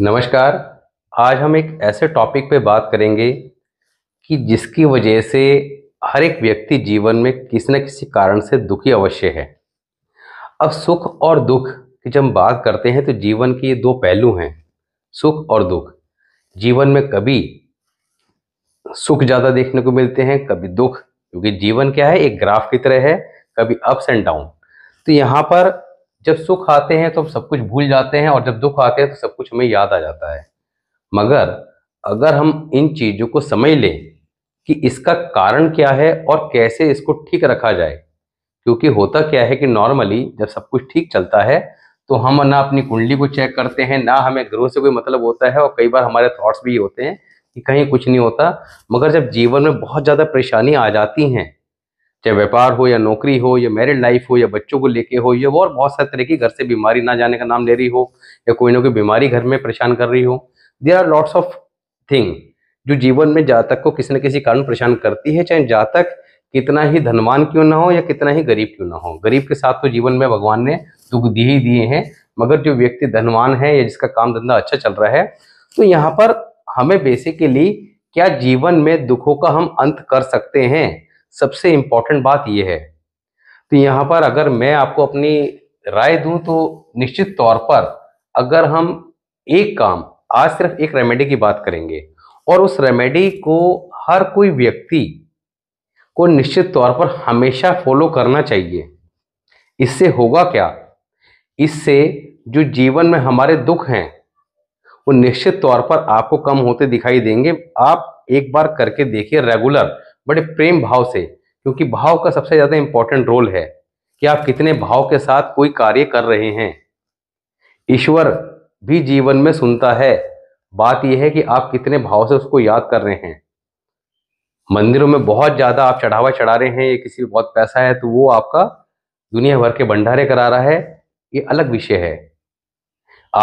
नमस्कार आज हम एक ऐसे टॉपिक पे बात करेंगे कि जिसकी वजह से हर एक व्यक्ति जीवन में किसी न किसी कारण से दुखी अवश्य है अब सुख और दुख की जब हम बात करते हैं तो जीवन के ये दो पहलू हैं सुख और दुख जीवन में कभी सुख ज़्यादा देखने को मिलते हैं कभी दुख क्योंकि जीवन क्या है एक ग्राफ की तरह है कभी अप्स एंड डाउन तो यहाँ पर जब सुख आते हैं तो हम सब कुछ भूल जाते हैं और जब दुख आते हैं तो सब कुछ हमें याद आ जाता है मगर अगर हम इन चीज़ों को समझ लें कि इसका कारण क्या है और कैसे इसको ठीक रखा जाए क्योंकि होता क्या है कि नॉर्मली जब सब कुछ ठीक चलता है तो हम ना अपनी कुंडली को चेक करते हैं ना हमें ग्रह से कोई मतलब होता है और कई बार हमारे थॉट्स भी होते हैं कि कहीं कुछ नहीं होता मगर जब जीवन में बहुत ज़्यादा परेशानी आ जाती हैं चाहे व्यापार हो या नौकरी हो या मैरिड लाइफ हो या बच्चों को लेके हो या और बहुत सारे तरह की घर से बीमारी ना जाने का नाम ले रही हो या कोई ना कोई बीमारी घर में परेशान कर रही हो there are lots of thing जो जीवन में जातक को किसी न किसी कारण परेशान करती है चाहे जातक कितना ही धनवान क्यों ना हो या कितना ही गरीब क्यों ना हो गरीब के साथ तो जीवन में भगवान ने दुख दिए ही दिए हैं मगर जो व्यक्ति धनवान है या जिसका काम धंधा अच्छा चल रहा है तो यहाँ पर हमें बेसिकली क्या जीवन में दुखों का हम अंत कर सकते हैं सबसे इम्पॉर्टेंट बात यह है तो यहाँ पर अगर मैं आपको अपनी राय दूं तो निश्चित तौर पर अगर हम एक काम आज सिर्फ एक रेमेडी की बात करेंगे और उस रेमेडी को हर कोई व्यक्ति को निश्चित तौर पर हमेशा फॉलो करना चाहिए इससे होगा क्या इससे जो जीवन में हमारे दुख हैं वो निश्चित तौर पर आपको कम होते दिखाई देंगे आप एक बार करके देखिए रेगुलर बड़े प्रेम भाव से क्योंकि भाव का सबसे ज़्यादा इंपॉर्टेंट रोल है कि आप कितने भाव के साथ कोई कार्य कर रहे हैं ईश्वर भी जीवन में सुनता है बात यह है कि आप कितने भाव से उसको याद कर रहे हैं मंदिरों में बहुत ज़्यादा आप चढ़ावा चढ़ा रहे हैं या किसी को बहुत पैसा है तो वो आपका दुनिया भर के भंडारे करा रहा है ये अलग विषय है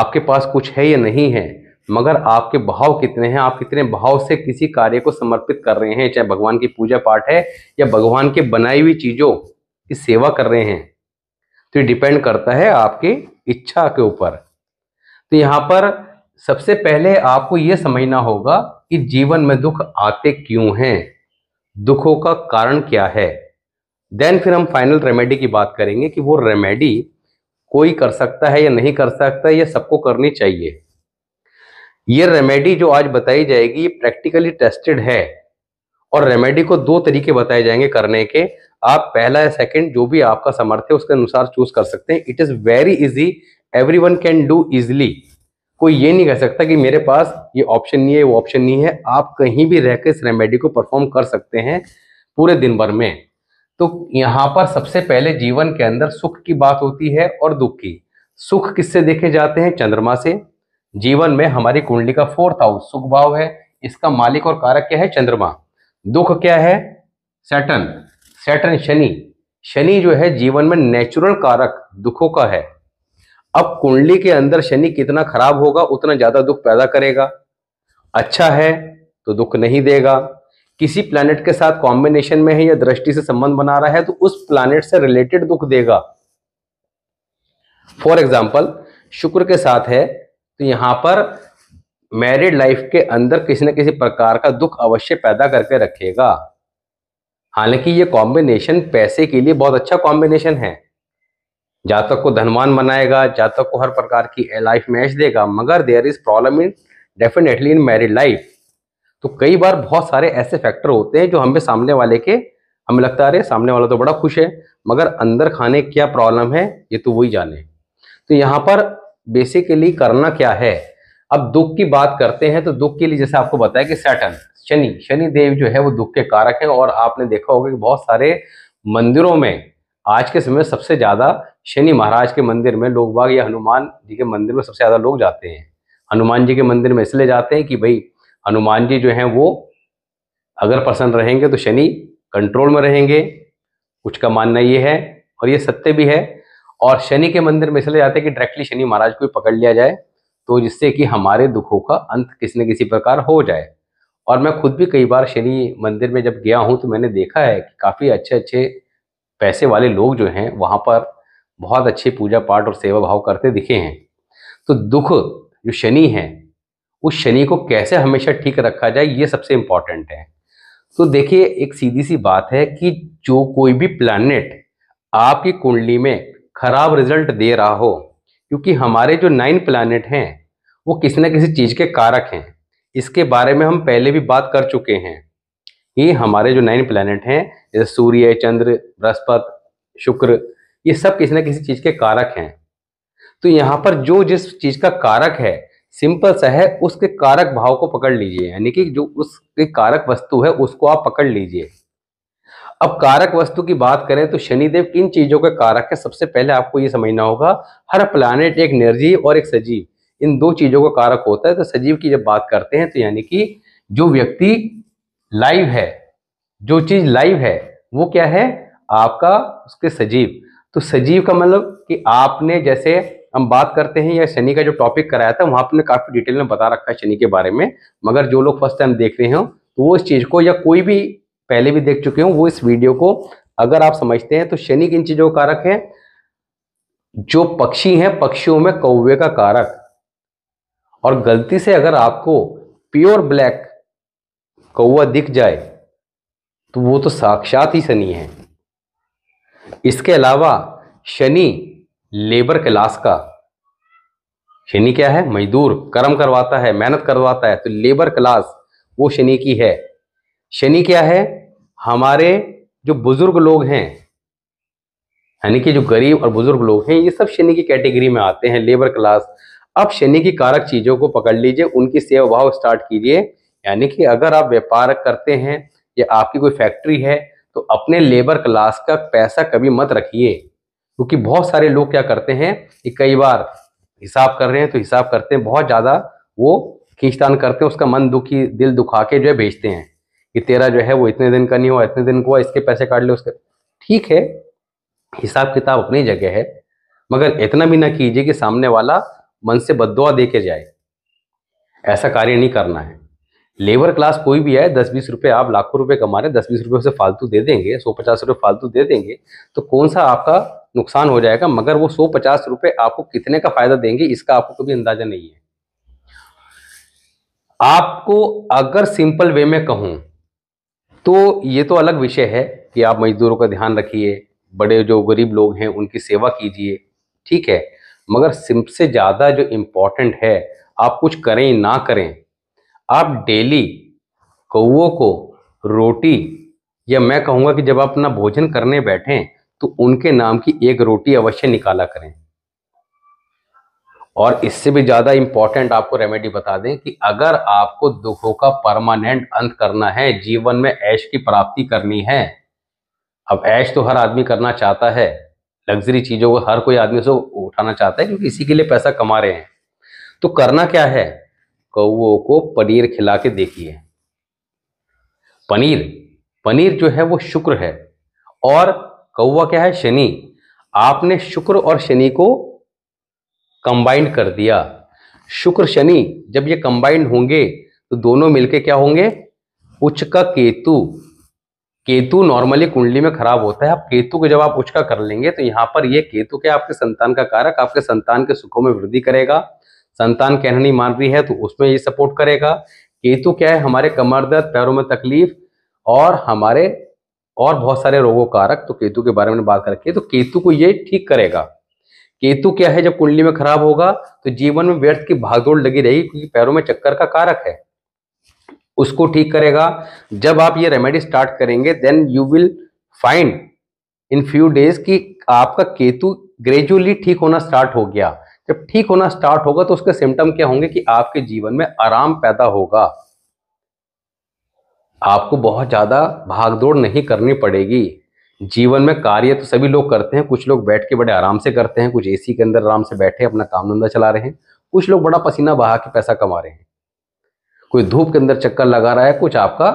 आपके पास कुछ है या नहीं है मगर आपके भाव कितने हैं आप कितने भाव से किसी कार्य को समर्पित कर रहे हैं चाहे भगवान की पूजा पाठ है या भगवान के बनाई हुई चीज़ों की सेवा कर रहे हैं तो ये डिपेंड करता है आपके इच्छा के ऊपर तो यहां पर सबसे पहले आपको यह समझना होगा कि जीवन में दुख आते क्यों हैं दुखों का कारण क्या है देन फिर हम फाइनल रेमेडी की बात करेंगे कि वो रेमेडी कोई कर सकता है या नहीं कर सकता या सबको करनी चाहिए ये रेमेडी जो आज बताई जाएगी ये प्रैक्टिकली टेस्टेड है और रेमेडी को दो तरीके बताए जाएंगे करने के आप पहला या सेकंड जो भी आपका समर्थ है उसके अनुसार चूज कर सकते हैं it is very easy every one can do easily कोई ये नहीं कह सकता कि मेरे पास ये ऑप्शन नहीं है वो ऑप्शन नहीं है आप कहीं भी रहकर इस रेमेडी को परफॉर्म कर सकते हैं पूरे दिन भर में तो यहां पर सबसे पहले जीवन के अंदर सुख की बात होती है और दुख की सुख किससे देखे जाते हैं चंद्रमा से जीवन में हमारी कुंडली का फोर्थ हाउस सुख भाव है इसका मालिक और कारक क्या है चंद्रमा दुख क्या है सैटन सैटन शनि शनि जो है जीवन में नेचुरल कारक दुखों का है अब कुंडली के अंदर शनि कितना खराब होगा उतना ज्यादा दुख पैदा करेगा अच्छा है तो दुख नहीं देगा किसी प्लानिट के साथ कॉम्बिनेशन में है या दृष्टि से संबंध बना रहा है तो उस प्लानिट से रिलेटेड दुख देगा फॉर एग्जाम्पल शुक्र के साथ है तो यहाँ पर मैरिड लाइफ के अंदर किसी न किसी प्रकार का दुख अवश्य पैदा करके रखेगा हालांकि ये कॉम्बिनेशन पैसे के लिए बहुत अच्छा कॉम्बिनेशन है जातक को धनवान बनाएगा जातक को हर प्रकार की लाइफ मैच देगा मगर there is problem in definitely in married life तो कई बार बहुत सारे ऐसे फैक्टर होते हैं जो हमें सामने वाले के हमें लगता है सामने वाला तो बड़ा खुश है मगर अंदर खाने क्या प्रॉब्लम है ये तो वही जाने तो यहाँ पर बेसिकली करना क्या है अब दुख की बात करते हैं तो दुख के लिए जैसे आपको बताया कि सैटन शनि शनि देव जो है वो दुख के कारक हैं और आपने देखा होगा कि बहुत सारे मंदिरों में आज के समय सबसे ज़्यादा शनि महाराज के मंदिर में लोग बाग या हनुमान जी के मंदिर में सबसे ज़्यादा लोग जाते हैं हनुमान जी के मंदिर में इसलिए जाते हैं कि भाई हनुमान जी जो हैं वो अगर प्रसन्न रहेंगे तो शनि कंट्रोल में रहेंगे कुछ का मानना ये है और ये सत्य भी है और शनि के मंदिर में इसलिए जाते हैं कि डायरेक्टली शनि महाराज को पकड़ लिया जाए तो जिससे कि हमारे दुखों का अंत किसी न किसी प्रकार हो जाए और मैं खुद भी कई बार शनि मंदिर में जब गया हूँ तो मैंने देखा है कि काफ़ी अच्छे अच्छे पैसे वाले लोग जो हैं वहाँ पर बहुत अच्छे पूजा पाठ और सेवा भाव करते दिखे हैं तो दुख जो शनि है उस शनि को कैसे हमेशा ठीक रखा जाए ये सबसे इम्पॉर्टेंट है तो देखिए एक सीधी सी बात है कि जो कोई भी प्लानट आपकी कुंडली में खराब रिजल्ट दे रहा हो क्योंकि हमारे जो नाइन प्लानट हैं वो किसी न किसी चीज़ के कारक हैं इसके बारे में हम पहले भी बात कर चुके हैं ये हमारे जो नाइन प्लानट हैं जैसे सूर्य चंद्र बृहस्पत शुक्र ये सब किसी न किसी चीज़ के कारक हैं तो यहाँ पर जो जिस चीज़ का कारक है सिंपल सा है उसके कारक भाव को पकड़ लीजिए यानी कि जो उसके कारक वस्तु है उसको आप पकड़ लीजिए अब कारक वस्तु की बात करें तो शनिदेव किन चीजों के कारक है सबसे पहले आपको ये समझना होगा हर प्लानट एक निर्जीव और एक सजीव इन दो चीजों का कारक होता है तो सजीव की जब बात करते हैं तो यानी कि जो व्यक्ति लाइव है जो चीज लाइव है वो क्या है आपका उसके सजीव तो सजीव का मतलब कि आपने जैसे हम बात करते हैं या शनि का जो टॉपिक कराया था वहां आपने काफी डिटेल में बता रखा है शनि के बारे में मगर जो लोग फर्स्ट टाइम देख रहे हो तो वो इस चीज को या कोई भी पहले भी देख चुके हूं वो इस वीडियो को अगर आप समझते हैं तो शनि किन चीज़ों का कारक है जो पक्षी हैं पक्षियों में कौवे का कारक और गलती से अगर आपको प्योर ब्लैक कौवा दिख जाए तो वो तो साक्षात ही शनि है इसके अलावा शनि लेबर क्लास का शनि क्या है मजदूर कर्म करवाता है मेहनत करवाता है तो लेबर क्लास वो शनि की है शनि क्या है हमारे जो बुजुर्ग लोग हैं यानी कि जो गरीब और बुजुर्ग लोग हैं ये सब शनि की कैटेगरी में आते हैं लेबर क्लास अब शनि की कारक चीजों को पकड़ लीजिए उनकी सेवा भाव स्टार्ट कीजिए यानी कि अगर आप व्यापार करते हैं या आपकी कोई फैक्ट्री है तो अपने लेबर क्लास का पैसा कभी मत रखिए क्योंकि बहुत सारे लोग क्या करते हैं कि कई बार हिसाब कर रहे हैं तो हिसाब करते हैं बहुत ज़्यादा वो खींचतान करते हैं उसका मन दुखी दिल दुखा के जो है भेजते हैं कि तेरा जो है वो इतने दिन का नहीं हुआ इतने दिन का हुआ इसके पैसे काट ले उसके ठीक है हिसाब किताब अपनी जगह है मगर इतना भी ना कीजिए कि सामने वाला मन से बदुआ दे के जाए ऐसा कार्य नहीं करना है लेबर क्लास कोई भी आए दस बीस रुपये आप लाखों रुपए कमा रहे हैं दस बीस रुपये उसे फालतू दे देंगे सौ पचास रुपये फालतू दे देंगे तो कौन सा आपका नुकसान हो जाएगा मगर वो सौ पचास रुपये आपको कितने का फायदा देंगे इसका आपको कभी अंदाजा नहीं है आपको अगर सिंपल वे में कहूं तो ये तो अलग विषय है कि आप मजदूरों का ध्यान रखिए बड़े जो गरीब लोग हैं उनकी सेवा कीजिए ठीक है मगर सबसे ज़्यादा जो इम्पोर्टेंट है आप कुछ करें ना करें आप डेली कौओं को रोटी या मैं कहूँगा कि जब आप अपना भोजन करने बैठें तो उनके नाम की एक रोटी अवश्य निकाला करें और इससे भी ज़्यादा इंपॉर्टेंट आपको रेमेडी बता दें कि अगर आपको दुखों का परमानेंट अंत करना है जीवन में ऐश की प्राप्ति करनी है अब ऐश तो हर आदमी करना चाहता है लग्जरी चीज़ों को हर कोई आदमी से उठाना चाहता है क्योंकि इसी के लिए पैसा कमा रहे हैं तो करना क्या है कौओ को पनीर खिला के देखिए पनीर पनीर जो है वो शुक्र है और कौआ क्या है शनि आपने शुक्र और शनि को कंबाइंड कर दिया शुक्र शनि जब ये कंबाइंड होंगे तो दोनों मिलके क्या होंगे उच्च का केतु केतु नॉर्मली कुंडली में खराब होता है आप केतु को जब आप उच्च का कर लेंगे तो यहाँ पर ये केतु क्या आपके संतान का कारक आपके संतान के सुखों में वृद्धि करेगा संतान कहनी मान रही है तो उसमें ये सपोर्ट करेगा केतु क्या है हमारे कमर दर्द पैरों में तकलीफ और हमारे और बहुत सारे रोगों कारक तो केतु के बारे में बात करके तो केतु को ये ठीक करेगा केतु क्या है जब कुंडली में खराब होगा तो जीवन में व्यर्थ की भागदौड़ लगी रहेगी क्योंकि पैरों में चक्कर का कारक है उसको ठीक करेगा जब आप ये रेमेडी स्टार्ट करेंगे then you will find in few days कि आपका केतु ग्रेजुअली ठीक होना स्टार्ट हो गया जब ठीक होना स्टार्ट होगा तो उसके सिम्टम क्या होंगे कि आपके जीवन में आराम पैदा होगा आपको बहुत ज़्यादा भागदौड़ नहीं करनी पड़ेगी जीवन में कार्य तो सभी लोग करते हैं कुछ लोग बैठ के बड़े आराम से करते हैं कुछ एसी के अंदर आराम से बैठे अपना काम धंधा चला रहे हैं कुछ लोग बड़ा पसीना बहा के पैसा कमा रहे हैं कोई धूप के अंदर चक्कर लगा रहा है कुछ आपका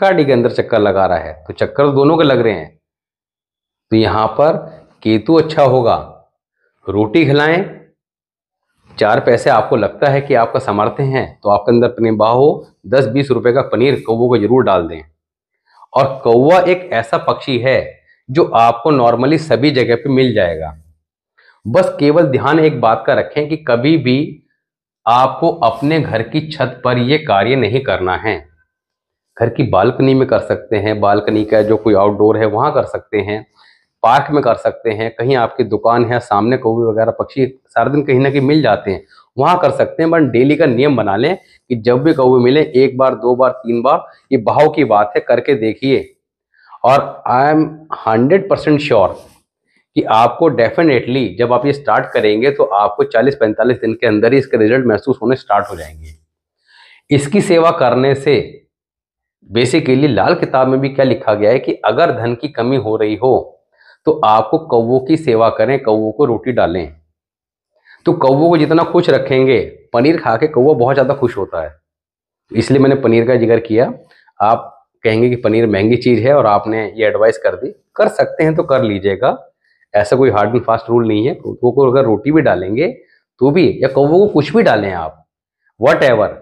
गाड़ी के अंदर चक्कर लगा रहा है तो चक्कर तो दोनों के लग रहे हैं तो यहाँ पर केतु अच्छा होगा रोटी खिलाएं चार पैसे आपको लगता है कि आपका समर्थ्य है तो आपके अंदर प्रेम भाव हो दस बीस रुपए का पनीर कौ को जरूर डाल दें और कौवा एक ऐसा पक्षी है जो आपको नॉर्मली सभी जगह पे मिल जाएगा बस केवल ध्यान एक बात का रखें कि कभी भी आपको अपने घर की छत पर यह कार्य नहीं करना है घर की बालकनी में कर सकते हैं बालकनी का जो कोई आउटडोर है वहां कर सकते हैं पार्क में कर सकते हैं कहीं आपकी दुकान है सामने कौवे वगैरह पक्षी सारा दिन कहीं ना कहीं मिल जाते हैं वहाँ कर सकते हैं बट डेली का नियम बना लें कि जब भी कौवे मिले एक बार दो बार तीन बार ये बहाव की बात है करके देखिए और I am hundred percent sure कि आपको डेफिनेटली जब आप ये स्टार्ट करेंगे तो आपको 40-45 दिन के अंदर ही इसके रिजल्ट महसूस होने स्टार्ट हो जाएंगे इसकी सेवा करने से बेसिकली लाल किताब में भी क्या लिखा गया है कि अगर धन की कमी हो रही हो तो आपको कौवों की सेवा करें कौवों को रोटी डालें तो कौवों को जितना खुश रखेंगे पनीर खा के कौवा बहुत ज़्यादा खुश होता है इसलिए मैंने पनीर का जिक्र किया आप कहेंगे कि पनीर महंगी चीज़ है और आपने ये एडवाइस कर दी कर सकते हैं तो कर लीजिएगा ऐसा कोई हार्ड एंड फास्ट रूल नहीं है कौवों को अगर रोटी भी डालेंगे तो भी या कौवों को कुछ भी डालें आप वट एवर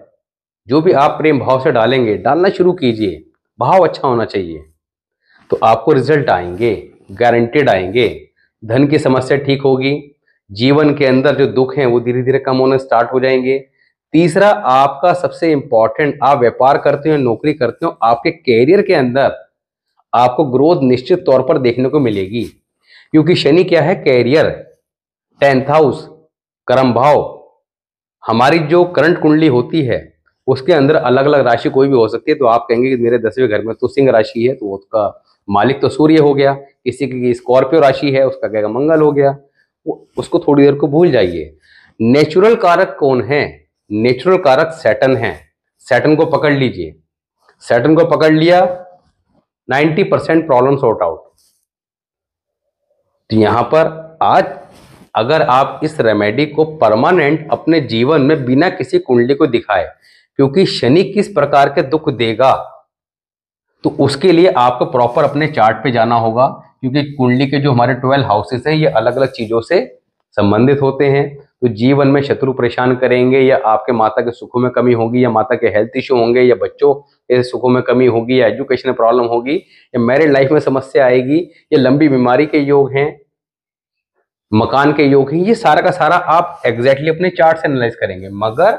जो भी आप प्रेम भाव से डालेंगे डालना शुरू कीजिए भाव अच्छा होना चाहिए तो आपको रिजल्ट आएंगे गारंटेड आएंगे धन की समस्या ठीक होगी जीवन के अंदर जो दुख हैं वो धीरे धीरे कम होना स्टार्ट हो जाएंगे तीसरा आपका सबसे इंपॉर्टेंट आप व्यापार करते हो नौकरी करते हो आपके कैरियर के अंदर आपको ग्रोथ निश्चित तौर पर देखने को मिलेगी क्योंकि शनि क्या है कैरियर टेंथ हाउस कर्म भाव हमारी जो करंट कुंडली होती है उसके अंदर अलग अलग राशि कोई भी हो सकती है तो आप कहेंगे कि मेरे दसवें घर में तो सिंह राशि है तो उसका मालिक तो सूर्य हो गया किसी की स्कॉर्पियो राशि है उसका कहेगा मंगल हो गया उसको थोड़ी देर को भूल जाइए नेचुरल कारक कौन है नेचुरल कारक सैटन है सैटन को पकड़ लीजिए सैटन को पकड़ लिया 90 परसेंट प्रॉब्लम सॉर्ट आउट तो यहां पर आज अगर आप इस रेमेडी को परमानेंट अपने जीवन में बिना किसी कुंडली को दिखाए क्योंकि शनि किस प्रकार के दुख देगा तो उसके लिए आपको प्रॉपर अपने चार्ट पे जाना होगा क्योंकि कुंडली के जो हमारे ट्वेल्व हाउसेस हैं ये अलग अलग चीज़ों से संबंधित होते हैं तो जीवन में शत्रु परेशान करेंगे या आपके माता के सुखों में कमी होगी या माता के हेल्थ इश्यू होंगे या बच्चों के सुखों में कमी होगी या एजुकेशन प्रॉब्लम होगी या मैरिड लाइफ में समस्या आएगी या लंबी बीमारी के योग हैं मकान के योग हैं ये सारा का सारा आप एग्जैक्टली अपने चार्ट से एनालाइज करेंगे मगर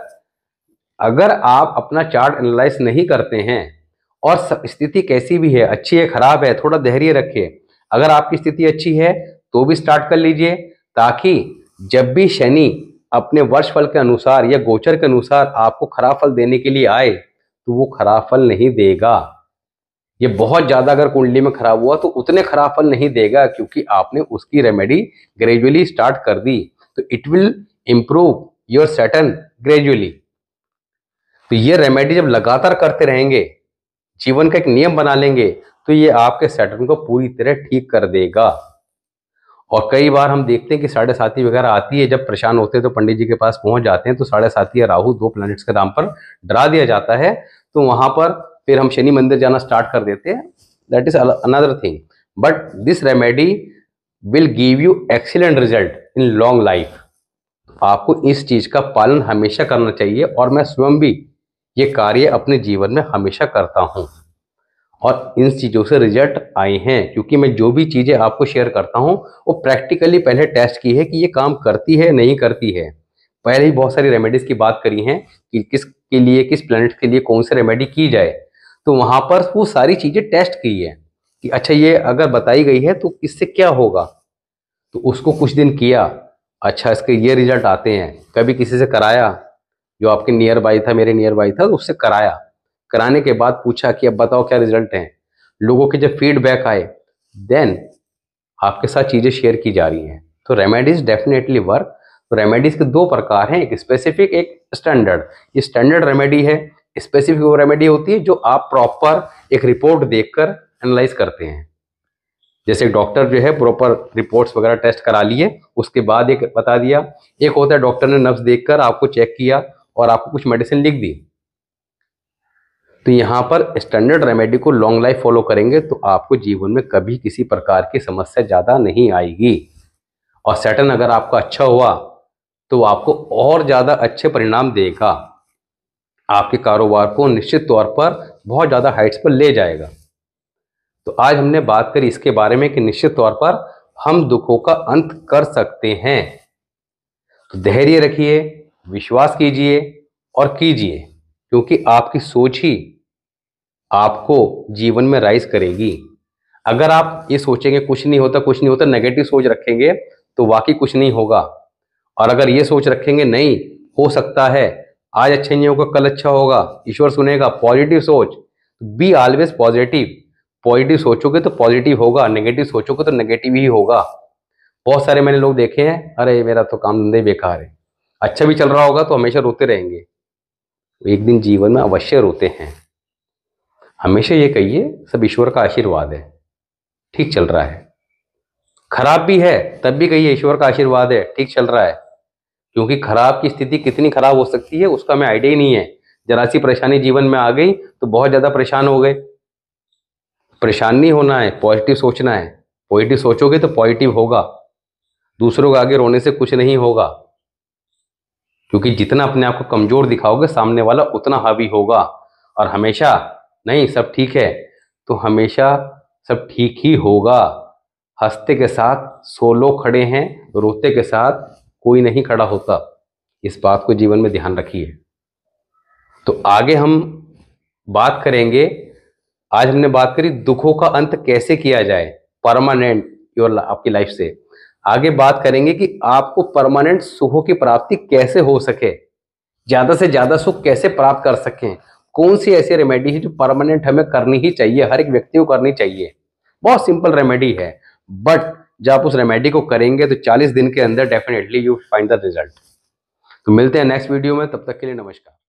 अगर आप अपना चार्ट एनालाइज नहीं करते हैं और स्थिति कैसी भी है अच्छी है खराब है थोड़ा धैर्य रखिए अगर आपकी स्थिति अच्छी है तो भी स्टार्ट कर लीजिए ताकि जब भी शनि अपने वर्ष फल के अनुसार या गोचर के अनुसार आपको खराब फल देने के लिए आए तो वो खराब फल नहीं देगा ये बहुत ज़्यादा अगर कुंडली में खराब हुआ तो उतने खराब फल नहीं देगा क्योंकि आपने उसकी रेमेडी ग्रेजुअली स्टार्ट कर दी तो it will improve your Saturn gradually तो ये रेमेडी जब लगातार करते रहेंगे जीवन का एक नियम बना लेंगे तो ये आपके सैटर्न को पूरी तरह ठीक कर देगा और कई बार हम देखते हैं कि साढ़े साथी वगैरह आती है जब परेशान होते हैं तो पंडित जी के पास पहुंच जाते हैं तो साढ़े साथी या राहु दो प्लैनेट्स के नाम पर डरा दिया जाता है तो वहां पर फिर हम शनि मंदिर जाना स्टार्ट कर देते हैं that is another thing but this remedy will give you excellent result in long life आपको इस चीज का पालन हमेशा करना चाहिए और मैं स्वयं भी ये कार्य अपने जीवन में हमेशा करता हूँ और इन चीज़ों से रिजल्ट आए हैं क्योंकि मैं जो भी चीज़ें आपको शेयर करता हूँ वो प्रैक्टिकली पहले टेस्ट की है कि ये काम करती है नहीं करती है पहले ही बहुत सारी रेमेडीज़ की बात करी है कि किस के लिए किस प्लानट के लिए कौन सी रेमेडी की जाए तो वहाँ पर वो सारी चीज़ें टेस्ट की है कि अच्छा ये अगर बताई गई है तो इससे क्या होगा तो उसको कुछ दिन किया अच्छा इसके ये रिजल्ट आते हैं कभी किसी से कराया जो आपके नियर बाई था मेरे नियर बाई था तो उससे कराया कराने के बाद पूछा कि अब बताओ क्या रिजल्ट हैं लोगों के जब फीडबैक आए देन आपके साथ चीज़ें शेयर की जा रही हैं तो रेमेडीज डेफिनेटली वर्क तो रेमेडीज के दो प्रकार हैं एक स्पेसिफिक एक स्टैंडर्ड ये स्टैंडर्ड रेमेडी है स्पेसिफिक वो रेमेडी होती है जो आप प्रॉपर एक रिपोर्ट देखकर एनालाइज करते हैं जैसे डॉक्टर जो है प्रॉपर रिपोर्ट्स वगैरह टेस्ट करा लिए उसके बाद एक बता दिया एक होता है डॉक्टर ने नब्स देखकर आपको चेक किया और आपको कुछ मेडिसिन लिख दी तो यहाँ पर स्टैंडर्ड रेमेडी को लॉन्ग लाइफ फॉलो करेंगे तो आपको जीवन में कभी किसी प्रकार की समस्या ज़्यादा नहीं आएगी और सेटन अगर आपका अच्छा हुआ तो आपको और ज़्यादा अच्छे परिणाम देगा आपके कारोबार को निश्चित तौर पर बहुत ज़्यादा हाइट्स पर ले जाएगा तो आज हमने बात करी इसके बारे में कि निश्चित तौर पर हम दुखों का अंत कर सकते हैं तो धैर्य रखिए विश्वास कीजिए और कीजिए क्योंकि आपकी सोच ही आपको जीवन में राइज करेगी अगर आप ये सोचेंगे कुछ नहीं होता कुछ नहीं होता नेगेटिव सोच रखेंगे तो वाकई कुछ नहीं होगा और अगर ये सोच रखेंगे नहीं हो सकता है आज अच्छा नहीं होगा कल अच्छा होगा ईश्वर सुनेगा पॉजिटिव सोच बी ऑलवेज पॉजिटिव पॉजिटिव सोचोगे तो पॉजिटिव होगा नेगेटिव सोचोगे तो नेगेटिव ही होगा बहुत सारे मैंने लोग देखे हैं अरे मेरा तो काम धंधे बेकार है अच्छा भी चल रहा होगा तो हमेशा रोते रहेंगे एक दिन जीवन में अवश्य रोते हैं हमेशा ये कहिए सब ईश्वर का आशीर्वाद है ठीक चल रहा है खराब भी है तब भी कहिए ईश्वर का आशीर्वाद है ठीक चल रहा है क्योंकि खराब की स्थिति कितनी खराब हो सकती है उसका हमें आइडिया ही नहीं है जरा सी परेशानी जीवन में आ गई तो बहुत ज़्यादा परेशान हो गए परेशान नहीं होना है पॉजिटिव सोचना है पॉजिटिव सोचोगे तो पॉजिटिव होगा दूसरों के आगे रोने से कुछ नहीं होगा क्योंकि जितना अपने आप को कमजोर दिखाओगे सामने वाला उतना हावी होगा और हमेशा नहीं सब ठीक है तो हमेशा सब ठीक ही होगा हंसते के साथ सो लोग खड़े हैं रोते के साथ कोई नहीं खड़ा होता इस बात को जीवन में ध्यान रखिए तो आगे हम बात करेंगे आज हमने बात करी दुखों का अंत कैसे किया जाए परमानेंट योर आपकी लाइफ से आगे बात करेंगे कि आपको परमानेंट सुखों की प्राप्ति कैसे हो सके ज्यादा से ज्यादा सुख कैसे प्राप्त कर सकें कौन सी ऐसी रेमेडी है जो परमानेंट हमें करनी ही चाहिए हर एक व्यक्ति को करनी चाहिए बहुत सिंपल रेमेडी है बट जब आप उस रेमेडी को करेंगे तो 40 दिन के अंदर definitely you find the result तो मिलते हैं नेक्स्ट वीडियो में तब तक के लिए नमस्कार